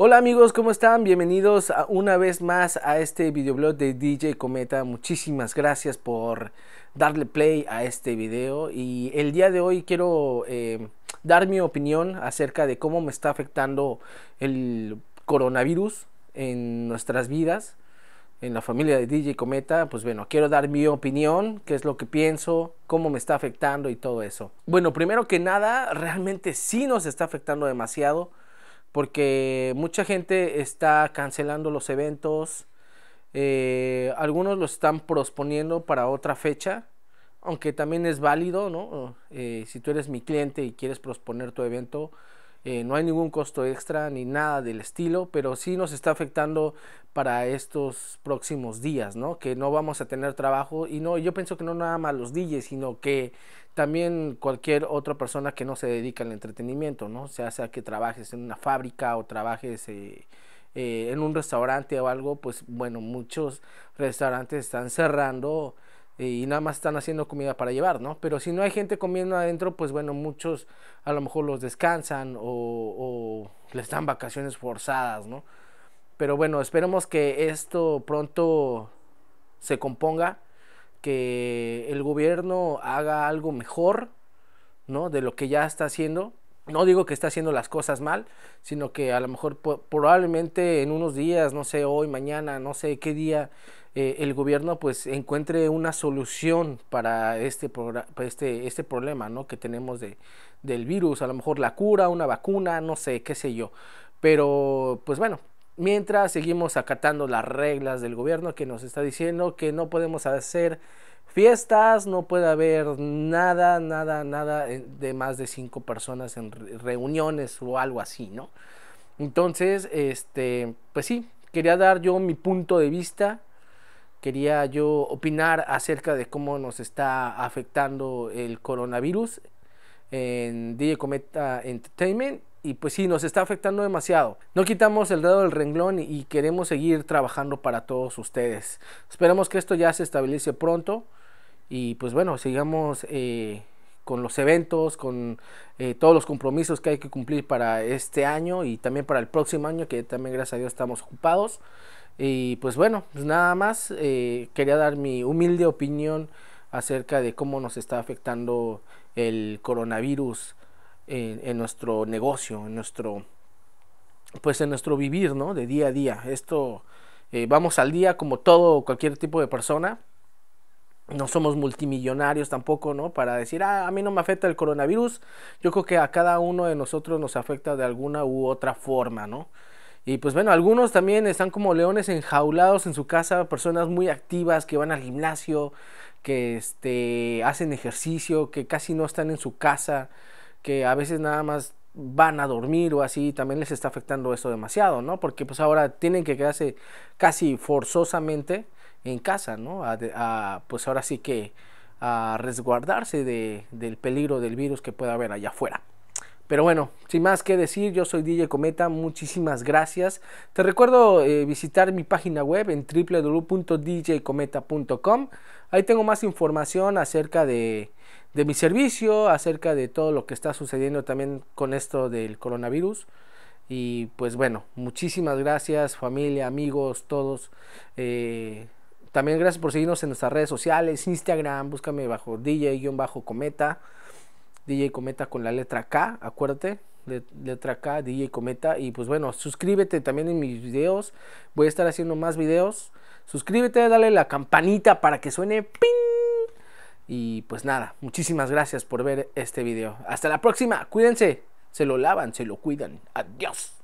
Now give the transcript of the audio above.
Hola amigos, ¿cómo están? Bienvenidos una vez más a este videoblog de DJ Cometa. Muchísimas gracias por darle play a este video y el día de hoy quiero eh, dar mi opinión acerca de cómo me está afectando el coronavirus en nuestras vidas, en la familia de DJ Cometa. Pues bueno, quiero dar mi opinión, qué es lo que pienso, cómo me está afectando y todo eso. Bueno, primero que nada, realmente sí nos está afectando demasiado porque mucha gente está cancelando los eventos, eh, algunos los están posponiendo para otra fecha, aunque también es válido, ¿no? Eh, si tú eres mi cliente y quieres posponer tu evento, eh, no hay ningún costo extra ni nada del estilo, pero sí nos está afectando para estos próximos días, ¿no? Que no vamos a tener trabajo y no, yo pienso que no nada más los DJs, sino que también cualquier otra persona que no se dedica al entretenimiento, ¿no? sea, sea que trabajes en una fábrica o trabajes eh, eh, en un restaurante o algo, pues bueno, muchos restaurantes están cerrando y nada más están haciendo comida para llevar, ¿no? Pero si no hay gente comiendo adentro, pues bueno, muchos a lo mejor los descansan o, o les dan vacaciones forzadas, ¿no? Pero bueno, esperemos que esto pronto se componga, que el gobierno haga algo mejor, ¿no? De lo que ya está haciendo no digo que está haciendo las cosas mal, sino que a lo mejor probablemente en unos días, no sé, hoy, mañana, no sé qué día, eh, el gobierno pues encuentre una solución para este, este, este problema ¿no? que tenemos de, del virus, a lo mejor la cura, una vacuna, no sé, qué sé yo. Pero pues bueno, mientras seguimos acatando las reglas del gobierno que nos está diciendo que no podemos hacer fiestas, no puede haber nada, nada, nada eh, de más de cinco personas en reuniones o algo así, ¿no? Entonces, este, pues sí, quería dar yo mi punto de vista, quería yo opinar acerca de cómo nos está afectando el coronavirus en DJ Cometa Entertainment. Y pues sí, nos está afectando demasiado. No quitamos el dedo del renglón y queremos seguir trabajando para todos ustedes. Esperemos que esto ya se estabilice pronto y pues bueno, sigamos eh, con los eventos, con eh, todos los compromisos que hay que cumplir para este año y también para el próximo año, que también gracias a Dios estamos ocupados. Y pues bueno, pues, nada más eh, quería dar mi humilde opinión acerca de cómo nos está afectando el coronavirus en, nuestro negocio, en nuestro pues en nuestro vivir, ¿no? De día a día. Esto vamos al día como todo cualquier tipo de persona, no somos multimillonarios tampoco, ¿no? Para decir, ah, a mí no me afecta el coronavirus. Yo creo que a cada uno de nosotros nos afecta de alguna u otra forma, ¿no? Y pues bueno, algunos también están como leones enjaulados en su casa, personas muy activas que van al gimnasio, que este, hacen ejercicio, que casi no están en su casa, que a veces nada más van a dormir o así, también les está afectando eso demasiado, ¿no? Porque pues ahora tienen que quedarse casi forzosamente en casa, ¿no? pues ahora sí que a resguardarse de, del peligro del virus que pueda haber allá afuera. Pero bueno, sin más que decir, yo soy DJ Cometa, muchísimas gracias. Te recuerdo eh, visitar mi página web en www.djcometa.com. Ahí tengo más información acerca de, mi servicio, acerca de todo lo que está sucediendo también con esto del coronavirus. Y pues bueno, muchísimas gracias familia, amigos, todos. Eh, también gracias por seguirnos en nuestras redes sociales, Instagram, búscame bajo DJ-cometa, DJ Cometa con la letra K, acuérdate, letra K, DJ Cometa. Y pues bueno, suscríbete también en mis videos, voy a estar haciendo más videos. Suscríbete, dale la campanita para que suene ping. Y pues nada, muchísimas gracias por ver este video. Hasta la próxima, cuídense, se lo lavan, se lo cuidan. Adiós.